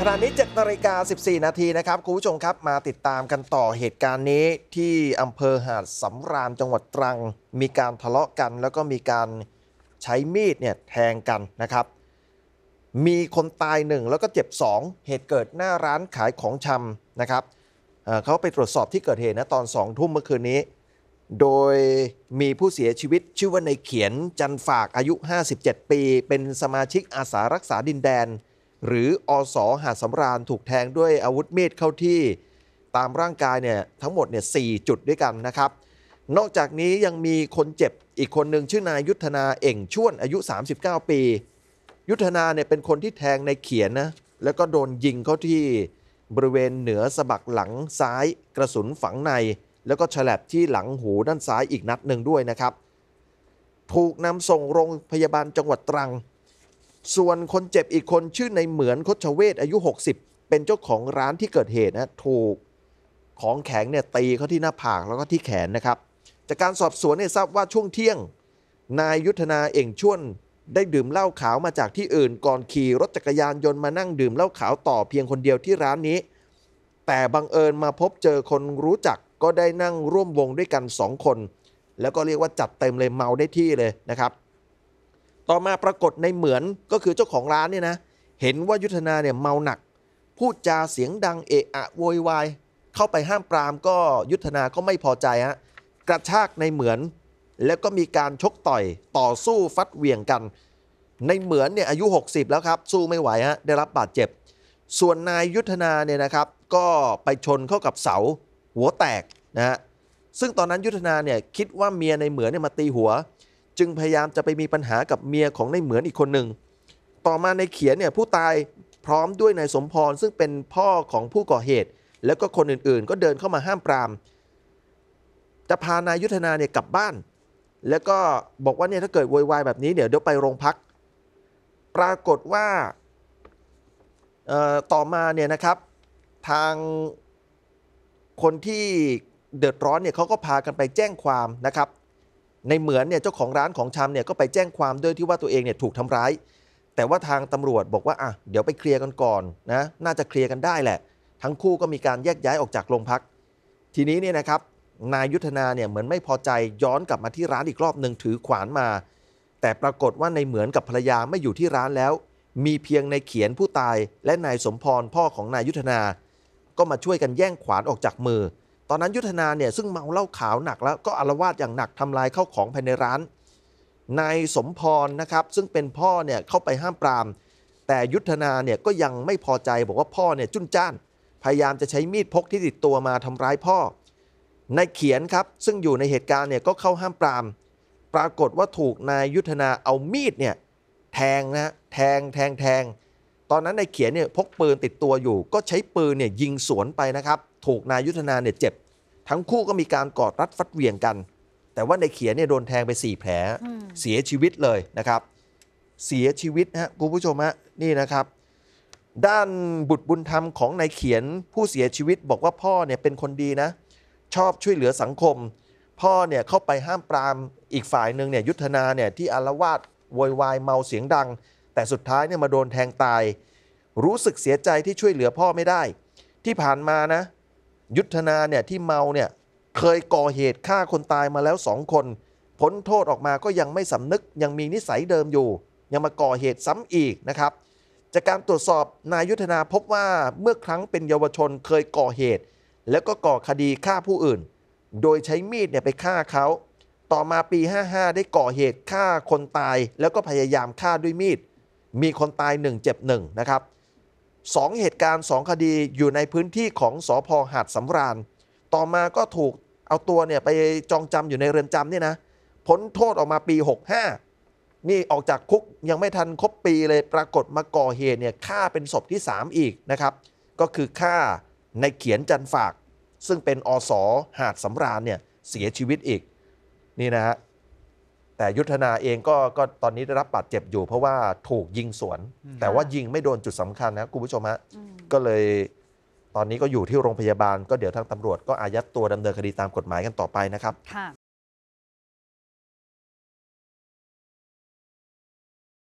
ขณะนี้7นาฬิกา14นาทีนะครับ คุณผู้ชมครับมาติดตามกันต่อเหตุการณ์นี้ที่อำเภอหาดสำราญจังหวัดตรัง มีการทะเลาะกัน แล้วก็มีการใช้มีดเนี่ยแทงกันนะครับ มีคนตายหนึ่งแล้วก็เจ็บสองเหตุเกิดหน้าร้านขายของชำนะครับเเขาไปตรวจสอบที่เกิดเหตุนะตอนสองทุ่มเมื่อคืนนี้ โดยมีผู้เสียชีวิตชื่อว่าในเขียน จันฝากอายุ 57 ปี เป็นสมาชิกอาสารักษาดินแดนหรืออสอหาดสำราญถูกแทงด้วยอาวุธมีดเข้าที่ ตามร่างกายเนี่ย ทั้งหมดเนี่ยสจุดด้วยกันนะครับ นอกจากนี้ยังมีคนเจ็บอีกคนหนึ่งชื่อนายยุทธนาเอ่งช่วนอายุ 39 ปี ยุทธนาเนี่ยเป็นคนที่แทงในเขียนนะแล้วก็โดนยิงเข้าที่บริเวณเหนือสะบักหลังซ้ายกระสุนฝังใน แล้วก็ฉลับที่หลังหูด้านซ้ายอีกนัดหนึ่งด้วยนะครับ ถูกนำส่งโรงพยาบาลจังหวัดตรังส่วนคนเจ็บอีกคนชื่อในเหมือนคดชเวศอายุ 60 เป็นเจ้าของร้านที่เกิดเหตุนะถูกของแข็งเนี่ยตีเขาที่หน้าผากแล้วก็ที่แขนนะครับ จากการสอบสวนเนี่ยทราบว่าช่วงเที่ยง นายยุทธนาเอ่งชวน ได้ดื่มเหล้าขาวมาจากที่อื่นก่อนขี่รถจักรยานยนต์มานั่งดื่มเหล้าขาวต่อเพียงคนเดียวที่ร้านนี้ แต่บังเอิญมาพบเจอคนรู้จักก็ได้นั่งร่วมวงด้วยกัน2คนแล้วก็เรียกว่าจัดเต็มเลยเมาได้ที่เลยนะครับต่อมาปรากฏในเหมือนก็คือเจ้าของร้านเนี่ยนะ เห็นว่ายุทธนาเนี่ยเมาหนัก พูดจาเสียงดังเอะอะโวยวายเข้าไปห้ามปรามก็ยุทธนาก็ไม่พอใจฮะกระชากในเหมือน แล้วก็มีการชกต่อยต่อสู้ฟัดเหวี่ยงกัน ในเหมือนเนี่ยอายุ 60 แล้วครับสู้ไม่ไหวฮะได้รับบาดเจ็บส่วนนายยุทธนาเนี่ยนะครับก็ไปชนเข้ากับเสาหัวแตกนะฮะซึ่งตอนนั้นยุทธนาเนี่ยคิดว่าเมียในเหมือนเนี่ยมาตีหัวจึงพยายามจะไปมีปัญหากับเมียของนายเหมือนอีกคนหนึ่ง ต่อมาในเขียนเนี่ยผู้ตายพร้อมด้วยนายสมพรซึ่งเป็นพ่อของผู้ก่อเหตุ แล้วก็คนอื่น ๆ ก็เดินเข้ามาห้ามปราม จะพานายยุทธนาเนี่ยกลับบ้าน แล้วก็บอกว่าเนี่ยถ้าเกิดวอยวายแบบนี้เดี๋ยวเดี๋ยวไปโรงพัก ปรากฏว่าต่อมาเนี่ยนะครับทางคนที่เดือดร้อนเนี่ยเขาก็พากันไปแจ้งความนะครับในเหมือนเนี่ยเจ้าของร้านของชำเนี่ยก็ไปแจ้งความด้วยที่ว่าตัวเองเนี่ยถูกทำร้าย แต่ว่าทางตำรวจบอกว่าอ่ะเดี๋ยวไปเคลียร์กันก่อนนะน่าจะเคลียร์กันได้แหละ ทั้งคู่ก็มีการแยกย้ายออกจากโรงพัก ทีนี้เนี่ยนะครับนายยุทธนาเนี่ยเหมือนไม่พอใจย้อนกลับมาที่ร้านอีกรอบหนึ่งถือขวานมา แต่ปรากฏว่าในเหมือนกับภรรยาไม่อยู่ที่ร้านแล้ว มีเพียงในเขียนผู้ตาย และนายสมพรพ่อของนายยุทธนา ก็มาช่วยกันแย่งขวานออกจากมือตอนนั้นยุทธนาเนี่ยซึ่งเมาเหล้าขาวหนักแล้วก็อารวาสอย่างหนักทำลายเข้าของภายในร้านนายสมพรนะครับ ซึ่งเป็นพ่อเนี่ยเข้าไปห้ามปราม แต่ยุทธนาเนี่ยก็ยังไม่พอใจบอกว่าพ่อเนี่ยจุนจ้านพยายามจะใช้มีดพกที่ติดตัวมาทำร้ายพ่อนายเขียนครับซึ่งอยู่ในเหตุการณ์เนี่ยก็เข้าห้ามปราม ปรากฏว่าถูกนายยุทธนาเอามีดเนี่ยแทงนะแทงแทงแทง ตอนนั้นนายเขียนเนี่ยพกปืนติดตัวอยู่ ก็ใช้ปืนเนี่ยยิงสวนไปนะครับถูกนายยุทธนาเนี่ยเจ็บทั้งคู่ก็มีการกอดรัดฟัดเวียงกัน แต่ว่าในเขียนเนี่ยโดนแทงไป 4แผลเสียชีวิตเลยนะครับ เสียชีวิตฮะคุณผู้ชมฮะนี่นะครับ ด้านบุตรบุญธรรมของนายเขียนผู้เสียชีวิตบอกว่าพ่อเนี่ยเป็นคนดีนะ ชอบช่วยเหลือสังคม พ่อเนี่ยเข้าไปห้ามปราม อีกฝ่ายหนึ่งเนี่ยยุทธนาเนี่ยที่อารวาสโวยวายเมาเสียงดัง แต่สุดท้ายเนี่ยมาโดนแทงตาย รู้สึกเสียใจที่ช่วยเหลือพ่อไม่ได้ ที่ผ่านมานะยุทธนาเนี่ยที่เมาเนี่ยเคยก่อเหตุฆ่าคนตายมาแล้วสองคนพ้นโทษออกมาก็ยังไม่สำนึกยังมีนิสัยเดิมอยู่ ยังมาก่อเหตุซ้ำอีกนะครับ จากการตรวจสอบนายยุทธนาพบว่าเมื่อครั้งเป็นเยาวชนเคยก่อเหตุ แล้วก็ก่อคดีฆ่าผู้อื่น โดยใช้มีดเนี่ยไปฆ่าเขาต่อมาปี 55 ได้ก่อเหตุฆ่าคนตาย แล้วก็พยายามฆ่าด้วยมีดมีคนตายหนึ่งเจ็บหนึ่งนะครับ2เหตุการณ์2คดีอยู่ในพื้นที่ของสอพหาดสำราญ ต่อมาก็ถูกเอาตัวเนี่ย ไปจองจำอยู่ในเรือนจำเนี่ยนะพ้นโทษออกมาปี 65 นี่ออกจากคุกยังไม่ทันครบปีเลยปรากฏมาก่อเหตุเนี่ยฆ่าเป็นศพที่ 3 อีกนะครับ ก็คือฆ่าในเขียนจันฝาก ซึ่งเป็นอสอหาดสำราญเนี่ยเสียชีวิตอีกนี่นะฮะแต่ยุทธนาเองก็ก็ตอนนี้ได้รับบาดเจ็บอยู่เพราะว่าถูกยิงสวน แต่ว่ายิงไม่โดนจุดสำคัญนะคุณผู้ชมฮะก็เลยตอนนี้ก็อยู่ที่โรงพยาบาลก็เดี๋ยวทางตำรวจก็อายัดตัวดำเนินคดีตามกฎหมายกันต่อไปนะครับค่ะ